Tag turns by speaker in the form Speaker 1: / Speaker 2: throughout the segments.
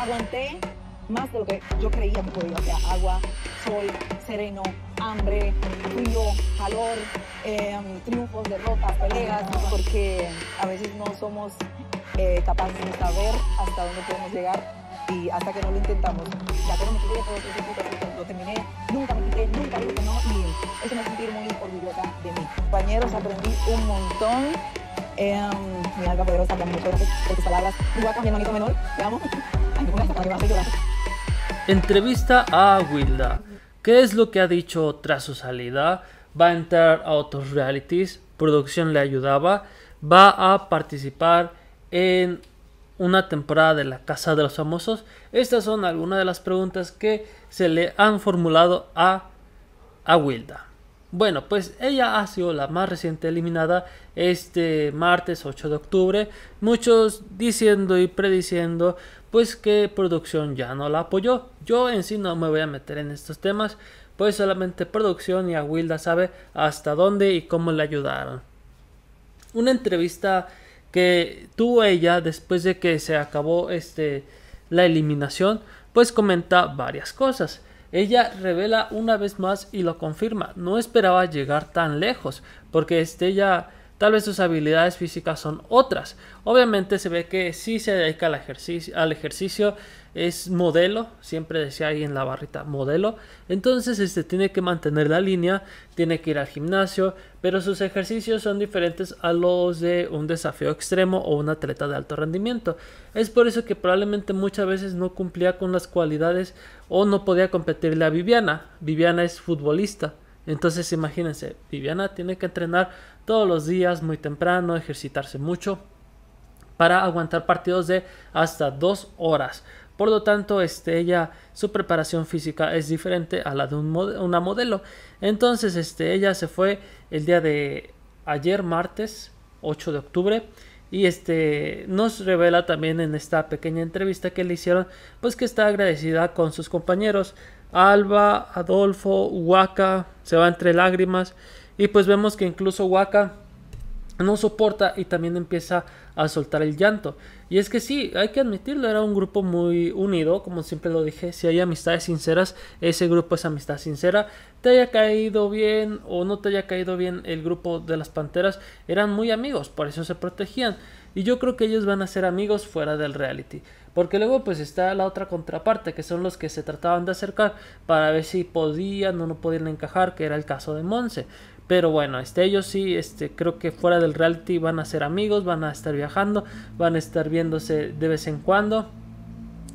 Speaker 1: aguanté más de lo que yo creía que podía. O sea, agua, sol, sereno, hambre, frío, calor, eh, triunfos, derrotas, peleas, porque a veces no somos eh, capaces de saber hasta dónde podemos llegar y hasta que no lo intentamos. Ya que no me quité todo ese pues, lo terminé, nunca me quité, nunca dije que no y eso me sentí muy orgullosa de mí. Compañeros, aprendí un montón. Em, mi alma poderosa, también por tus palabras. Igual cambiando mi menor, te amo. Entrevista a Wilda. ¿Qué es lo que ha dicho tras su salida? ¿Va a entrar a otros realities? ¿Producción le ayudaba? ¿Va a participar en una temporada de La Casa de los Famosos? Estas son algunas de las preguntas que se le han formulado a, a Wilda. Bueno, pues ella ha sido la más reciente eliminada este martes 8 de octubre. Muchos diciendo y prediciendo pues que producción ya no la apoyó. Yo en sí no me voy a meter en estos temas, pues solamente producción y Aguilda sabe hasta dónde y cómo le ayudaron. Una entrevista que tuvo ella después de que se acabó este la eliminación, pues comenta varias cosas. Ella revela una vez más y lo confirma, no esperaba llegar tan lejos, porque este ella Tal vez sus habilidades físicas son otras. Obviamente se ve que si se dedica al ejercicio, al ejercicio es modelo, siempre decía ahí en la barrita modelo. Entonces este tiene que mantener la línea, tiene que ir al gimnasio, pero sus ejercicios son diferentes a los de un desafío extremo o un atleta de alto rendimiento. Es por eso que probablemente muchas veces no cumplía con las cualidades o no podía competirle a Viviana. Viviana es futbolista. Entonces imagínense, Viviana tiene que entrenar todos los días muy temprano, ejercitarse mucho para aguantar partidos de hasta dos horas. Por lo tanto, este, ella, su preparación física es diferente a la de una modelo. Entonces, este, ella se fue el día de ayer, martes 8 de octubre. Y este nos revela también en esta pequeña entrevista que le hicieron, pues que está agradecida con sus compañeros. Alba, Adolfo, Huaca, se va entre lágrimas. Y pues vemos que incluso Waka no soporta y también empieza a soltar el llanto. Y es que sí, hay que admitirlo, era un grupo muy unido, como siempre lo dije, si hay amistades sinceras, ese grupo es amistad sincera. Te haya caído bien o no te haya caído bien el grupo de las Panteras, eran muy amigos, por eso se protegían. Y yo creo que ellos van a ser amigos fuera del reality. Porque luego pues está la otra contraparte, que son los que se trataban de acercar para ver si podían o no podían encajar, que era el caso de Monse. Pero bueno, este, ellos sí, este, creo que fuera del reality van a ser amigos, van a estar viajando, van a estar viéndose de vez en cuando.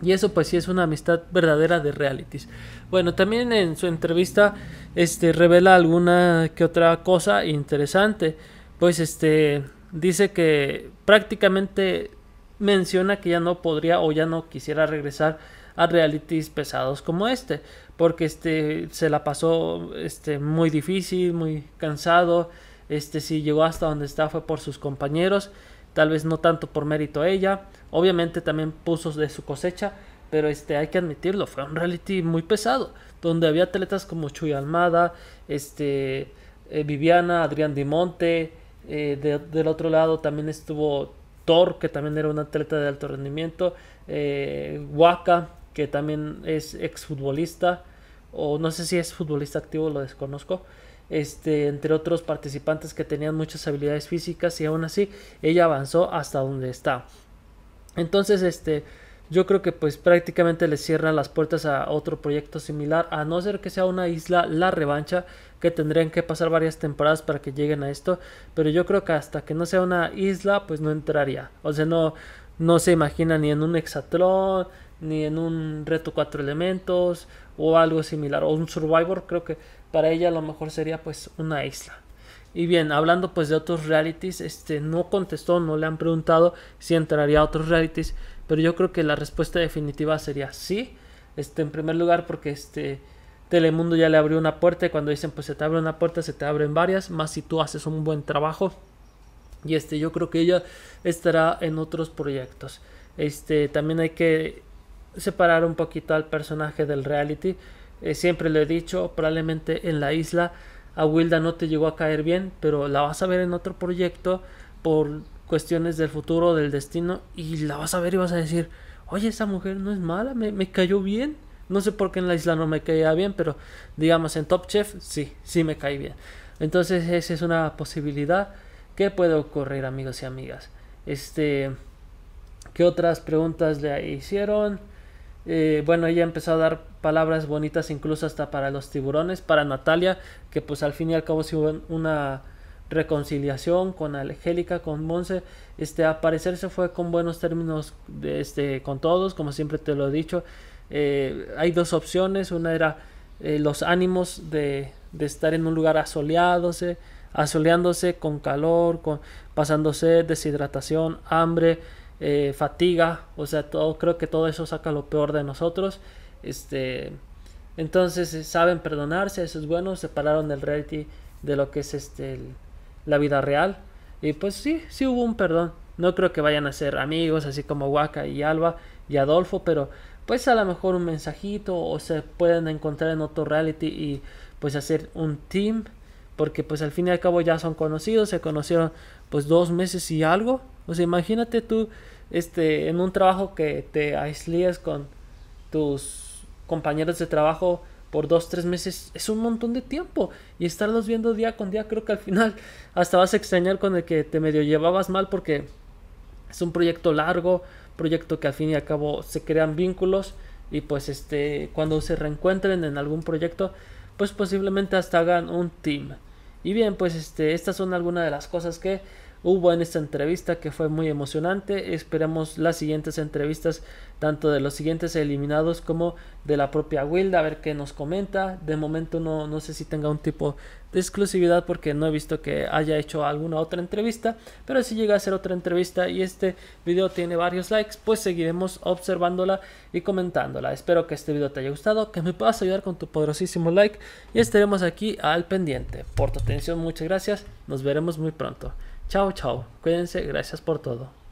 Speaker 1: Y eso pues sí es una amistad verdadera de realities. Bueno, también en su entrevista este, revela alguna que otra cosa interesante. Pues este dice que prácticamente menciona que ya no podría o ya no quisiera regresar a realities pesados como este, porque este se la pasó este muy difícil, muy cansado, este si llegó hasta donde está fue por sus compañeros, tal vez no tanto por mérito ella, obviamente también puso de su cosecha, pero este hay que admitirlo, fue un reality muy pesado, donde había atletas como Chuy Almada, este eh, Viviana, Adrián Di Monte eh, del otro lado también estuvo Thor, que también era un atleta de alto rendimiento, eh, Waka, que también es exfutbolista, o no sé si es futbolista activo, lo desconozco. Este, entre otros participantes que tenían muchas habilidades físicas y aún así ella avanzó hasta donde está. Entonces, este, yo creo que pues prácticamente le cierran las puertas a otro proyecto similar, a no ser que sea una isla la revancha, que tendrían que pasar varias temporadas para que lleguen a esto, pero yo creo que hasta que no sea una isla pues no entraría, o sea, no, no se imagina ni en un hexatron ni en un reto cuatro elementos o algo similar, o un survivor, creo que para ella a lo mejor sería pues una isla. Y bien, hablando pues de otros realities, este no contestó, no le han preguntado si entraría a otros realities, pero yo creo que la respuesta definitiva sería sí. Este, en primer lugar, porque este Telemundo ya le abrió una puerta y cuando dicen pues se te abre una puerta, se te abren varias, más si tú haces un buen trabajo. Y este, yo creo que ella estará en otros proyectos. Este, también hay que separar un poquito al personaje del reality. Eh, siempre le he dicho, probablemente en la isla a Wilda no te llegó a caer bien, pero la vas a ver en otro proyecto por cuestiones del futuro, del destino, y la vas a ver y vas a decir, oye, esa mujer no es mala, me, cayó bien. No sé por qué en la isla no me caía bien, pero digamos en Top Chef sí, sí me caí bien. Entonces esa es una posibilidad que puede ocurrir, amigos y amigas. Este, ¿qué otras preguntas le hicieron? Eh, bueno, ella empezó a dar palabras bonitas incluso hasta para los tiburones, para Natalia, que pues al fin y al cabo se hubo una reconciliación con Angélica, con Monse, este, aparecerse fue con buenos términos de, este, con todos, como siempre te lo he dicho. Eh, hay dos opciones, una era eh, los ánimos de, estar en un lugar asoleándose, asoleándose con calor, con, pasándose deshidratación, hambre, eh, fatiga, o sea, todo, creo que todo eso saca lo peor de nosotros. Este, entonces eh, saben perdonarse, eso es bueno, separaron el reality de lo que es este, la vida real. Y pues sí, sí hubo un perdón. No creo que vayan a ser amigos, así como Waka y Alba y Adolfo, pero pues a lo mejor un mensajito o se pueden encontrar en otro reality y pues hacer un team porque pues al fin y al cabo ya son conocidos, se conocieron pues dos meses y algo o sea, imagínate tú este, en un trabajo que te aislías con tus compañeros de trabajo por dos, tres meses, es un montón de tiempo. Y estarlos viendo día con día, creo que al final hasta vas a extrañar con el que te medio llevabas mal porque es un proyecto largo, proyecto que al fin y al cabo se crean vínculos y pues este, cuando se reencuentren en algún proyecto, pues posiblemente hasta hagan un team. Y bien, pues este, estas son algunas de las cosas que hubo en esta entrevista que fue muy emocionante. Esperamos las siguientes entrevistas, tanto de los siguientes eliminados como de la propia Wilda, a ver qué nos comenta. De momento no, no sé si tenga un tipo de exclusividad porque no he visto que haya hecho alguna otra entrevista, pero si llega a ser otra entrevista y este video tiene varios likes, pues seguiremos observándola y comentándola. Espero que este video te haya gustado, que me puedas ayudar con tu poderosísimo like y estaremos aquí al pendiente. Por tu atención, muchas gracias, nos veremos muy pronto. Chao, chao. Cuídense. Gracias por todo.